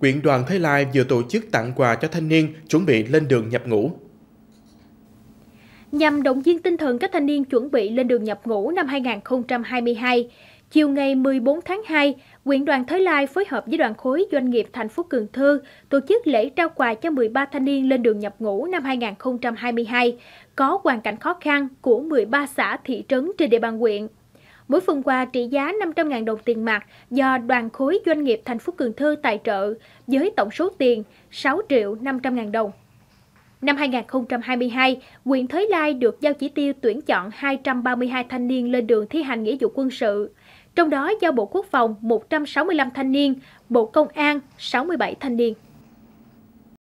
quyện đoàn Thái Lai vừa tổ chức tặng quà cho thanh niên chuẩn bị lên đường nhập ngũ. Nhằm động viên tinh thần các thanh niên chuẩn bị lên đường nhập ngũ năm 2022, chiều ngày 14 tháng 2, quyện đoàn Thới Lai phối hợp với đoàn khối doanh nghiệp thành phố Cần Thơ tổ chức lễ trao quà cho 13 thanh niên lên đường nhập ngũ năm 2022 có hoàn cảnh khó khăn của 13 xã thị trấn trên địa bàn quyện. Mỗi phần quà trị giá 500.000 đồng tiền mặt do đoàn khối doanh nghiệp thành phố Cần Thơ tài trợ với tổng số tiền 6 triệu 500.000 đồng. Năm 2022, huyện Thới Lai được giao chỉ tiêu tuyển chọn 232 thanh niên lên đường thi hành nghĩa vụ quân sự. Trong đó giao Bộ Quốc phòng 165 thanh niên, Bộ Công an 67 thanh niên.